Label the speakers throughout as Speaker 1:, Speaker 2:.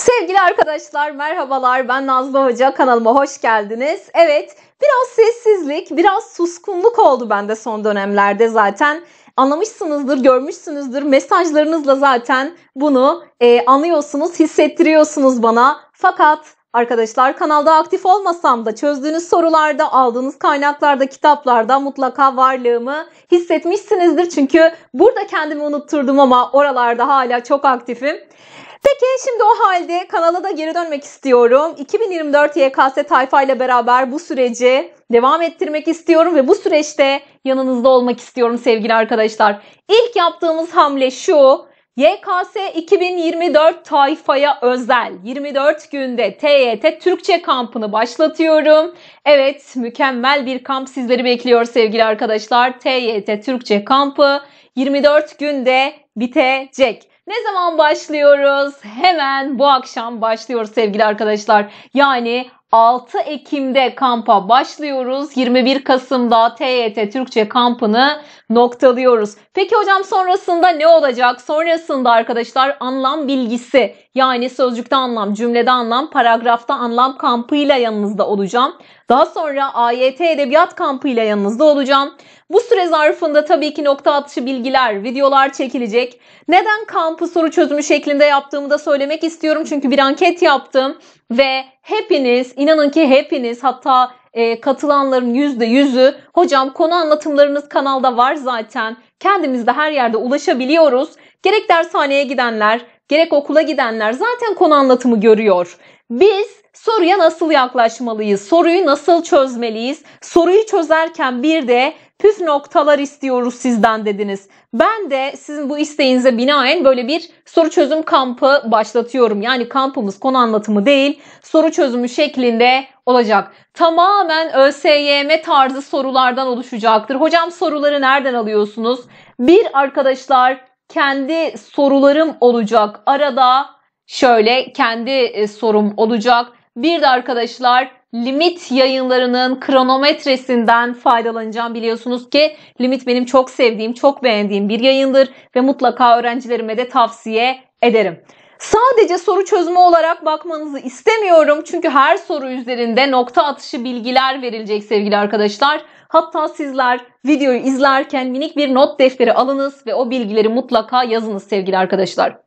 Speaker 1: Sevgili arkadaşlar merhabalar ben Nazlı Hoca kanalıma hoş geldiniz. Evet biraz sessizlik biraz suskunluk oldu bende son dönemlerde zaten anlamışsınızdır, görmüşsünüzdür. Mesajlarınızla zaten bunu e, anlıyorsunuz, hissettiriyorsunuz bana. Fakat arkadaşlar kanalda aktif olmasam da çözdüğünüz sorularda, aldığınız kaynaklarda, kitaplarda mutlaka varlığımı hissetmişsinizdir. Çünkü burada kendimi unutturdum ama oralarda hala çok aktifim. Peki şimdi o halde kanala da geri dönmek istiyorum. 2024 YKS Tayfa ile beraber bu süreci devam ettirmek istiyorum ve bu süreçte yanınızda olmak istiyorum sevgili arkadaşlar. İlk yaptığımız hamle şu. YKS 2024 tayfaya özel 24 günde TYT Türkçe kampını başlatıyorum. Evet mükemmel bir kamp sizleri bekliyor sevgili arkadaşlar. TYT Türkçe kampı 24 günde bitecek. Ne zaman başlıyoruz? Hemen bu akşam başlıyoruz sevgili arkadaşlar. Yani 6 Ekim'de kampa başlıyoruz. 21 Kasım'da TYT Türkçe kampını noktalıyoruz. Peki hocam sonrasında ne olacak? Sonrasında arkadaşlar anlam bilgisi yani sözcükte anlam, cümlede anlam, paragrafta anlam kampıyla yanınızda olacağım. Daha sonra AYT edebiyat kampıyla yanınızda olacağım. Bu süre zarfında tabii ki nokta atışı bilgiler, videolar çekilecek. Neden kampı soru çözümü şeklinde yaptığımı da söylemek istiyorum. Çünkü bir anket yaptım ve hepiniz, inanın ki hepiniz hatta e, katılanların %100'ü hocam konu anlatımlarınız kanalda var zaten. Kendimiz de her yerde ulaşabiliyoruz. Gerek dershaneye gidenler, gerek okula gidenler zaten konu anlatımı görüyor. Biz soruya nasıl yaklaşmalıyız? Soruyu nasıl çözmeliyiz? Soruyu çözerken bir de püf noktalar istiyoruz sizden dediniz. Ben de sizin bu isteğinize binaen böyle bir soru çözüm kampı başlatıyorum. Yani kampımız konu anlatımı değil, soru çözümü şeklinde olacak. Tamamen ÖSYM tarzı sorulardan oluşacaktır. Hocam soruları nereden alıyorsunuz? Bir arkadaşlar kendi sorularım olacak. Arada şöyle kendi e, sorum olacak. Bir de arkadaşlar Limit yayınlarının kronometresinden faydalanacağım. Biliyorsunuz ki Limit benim çok sevdiğim, çok beğendiğim bir yayındır ve mutlaka öğrencilerime de tavsiye ederim. Sadece soru çözümü olarak bakmanızı istemiyorum. Çünkü her soru üzerinde nokta atışı bilgiler verilecek sevgili arkadaşlar. Hatta sizler videoyu izlerken minik bir not defteri alınız ve o bilgileri mutlaka yazınız sevgili arkadaşlar.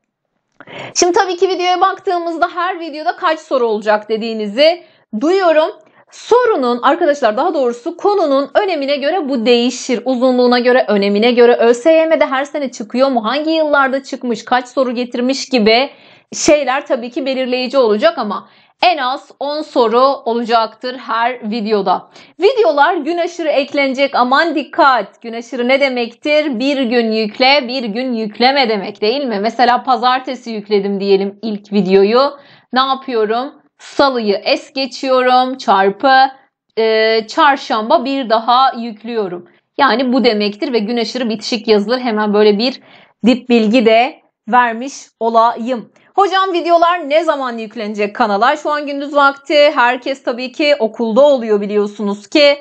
Speaker 1: Şimdi tabii ki videoya baktığımızda her videoda kaç soru olacak dediğinizi duyuyorum. Sorunun arkadaşlar daha doğrusu konunun önemine göre bu değişir. Uzunluğuna göre, önemine göre. ÖSYM'de her sene çıkıyor mu? Hangi yıllarda çıkmış? Kaç soru getirmiş gibi şeyler tabii ki belirleyici olacak ama en az 10 soru olacaktır her videoda. Videolar gün aşırı eklenecek. Aman dikkat. Gün aşırı ne demektir? Bir gün yükle, bir gün yükleme demek değil mi? Mesela pazartesi yükledim diyelim ilk videoyu. Ne yapıyorum? Salıyı es geçiyorum çarpı e, çarşamba bir daha yüklüyorum. Yani bu demektir ve gün aşırı bitişik yazılır. Hemen böyle bir dip bilgi de vermiş olayım. Hocam videolar ne zaman yüklenecek kanala? Şu an gündüz vakti. Herkes tabii ki okulda oluyor biliyorsunuz ki.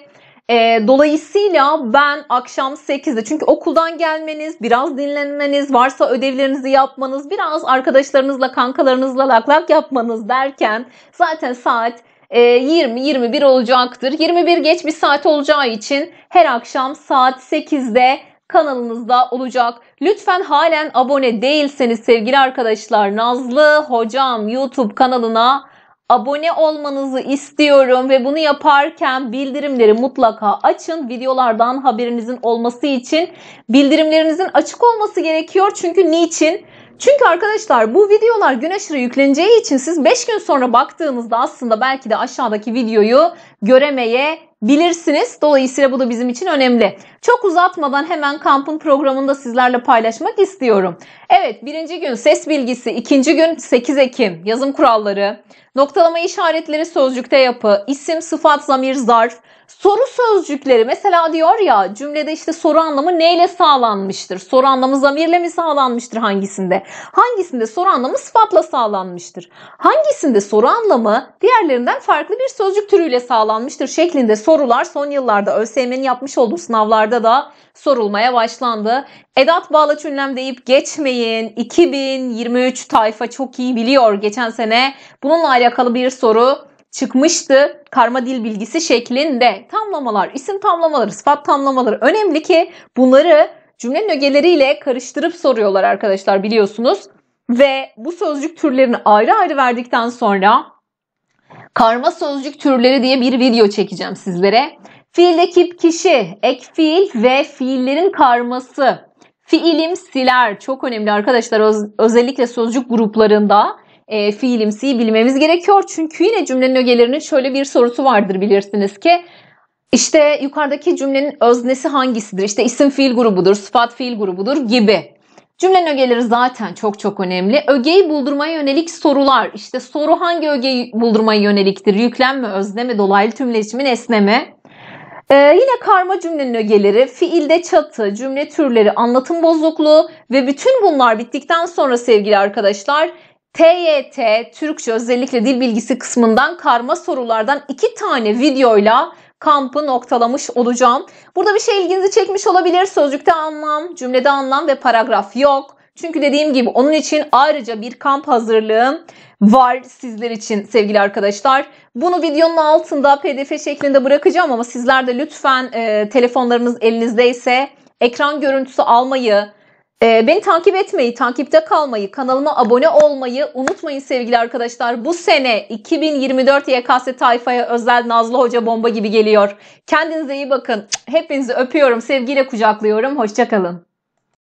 Speaker 1: E, dolayısıyla ben akşam 8'de çünkü okuldan gelmeniz, biraz dinlenmeniz, varsa ödevlerinizi yapmanız, biraz arkadaşlarınızla, kankalarınızla laklak yapmanız derken zaten saat 20-21 e, olacaktır. 21 geç bir saat olacağı için her akşam saat 8'de kanalınızda olacak. Lütfen halen abone değilseniz sevgili arkadaşlar Nazlı Hocam YouTube kanalına abone olmanızı istiyorum ve bunu yaparken bildirimleri mutlaka açın. Videolardan haberinizin olması için bildirimlerinizin açık olması gerekiyor. Çünkü niçin? Çünkü arkadaşlar bu videolar gün aşırı yükleneceği için siz 5 gün sonra baktığınızda aslında belki de aşağıdaki videoyu Göremeye bilirsiniz. Dolayısıyla bu da bizim için önemli. Çok uzatmadan hemen kampın programını da sizlerle paylaşmak istiyorum. Evet birinci gün ses bilgisi, ikinci gün 8 Ekim yazım kuralları, noktalama işaretleri sözcükte yapı, isim, sıfat, zamir, zarf, soru sözcükleri mesela diyor ya cümlede işte soru anlamı neyle sağlanmıştır? Soru anlamı zamirle mi sağlanmıştır hangisinde? Hangisinde soru anlamı sıfatla sağlanmıştır? Hangisinde soru anlamı diğerlerinden farklı bir sözcük türüyle sağlanmıştır? bağlanmıştır şeklinde sorular son yıllarda ÖSYM'nin yapmış olduğu sınavlarda da sorulmaya başlandı. Edat bağlaç ünlem deyip geçmeyin. 2023 tayfa çok iyi biliyor geçen sene. Bununla alakalı bir soru çıkmıştı karma dil bilgisi şeklinde. Tamlamalar, isim tamlamaları, sıfat tamlamaları önemli ki bunları cümlenin ögeleriyle karıştırıp soruyorlar arkadaşlar biliyorsunuz. Ve bu sözcük türlerini ayrı ayrı verdikten sonra Karma sözcük türleri diye bir video çekeceğim sizlere. Fiil ekip kişi, ek fiil ve fiillerin karması. siler. çok önemli arkadaşlar Öz özellikle sözcük gruplarında e, fiilimsiyi bilmemiz gerekiyor. Çünkü yine cümlenin ögelerinin şöyle bir sorusu vardır bilirsiniz ki işte yukarıdaki cümlenin öznesi hangisidir? İşte isim fiil grubudur, sıfat fiil grubudur gibi. Cümlenin ögeleri zaten çok çok önemli. Ögeyi buldurmaya yönelik sorular. İşte soru hangi ögeyi buldurmaya yöneliktir? Yüklenme, mi, dolaylı tümleşimin esneme. Ee, yine karma cümlenin ögeleri, fiilde çatı, cümle türleri, anlatım bozukluğu ve bütün bunlar bittikten sonra sevgili arkadaşlar TYT Türkçe özellikle dil bilgisi kısmından karma sorulardan iki tane videoyla kampı noktalamış olacağım. Burada bir şey ilginizi çekmiş olabilir. Sözcükte anlam, cümlede anlam ve paragraf yok. Çünkü dediğim gibi onun için ayrıca bir kamp hazırlığım var sizler için sevgili arkadaşlar. Bunu videonun altında pdf şeklinde bırakacağım ama sizler de lütfen e, telefonlarınız elinizdeyse ekran görüntüsü almayı, ee, beni takip etmeyi, takipte kalmayı, kanalıma abone olmayı unutmayın sevgili arkadaşlar. Bu sene 2024 YKS tayfaya özel Nazlı Hoca bomba gibi geliyor. Kendinize iyi bakın. Hepinizi öpüyorum, sevgiyle kucaklıyorum. Hoşçakalın.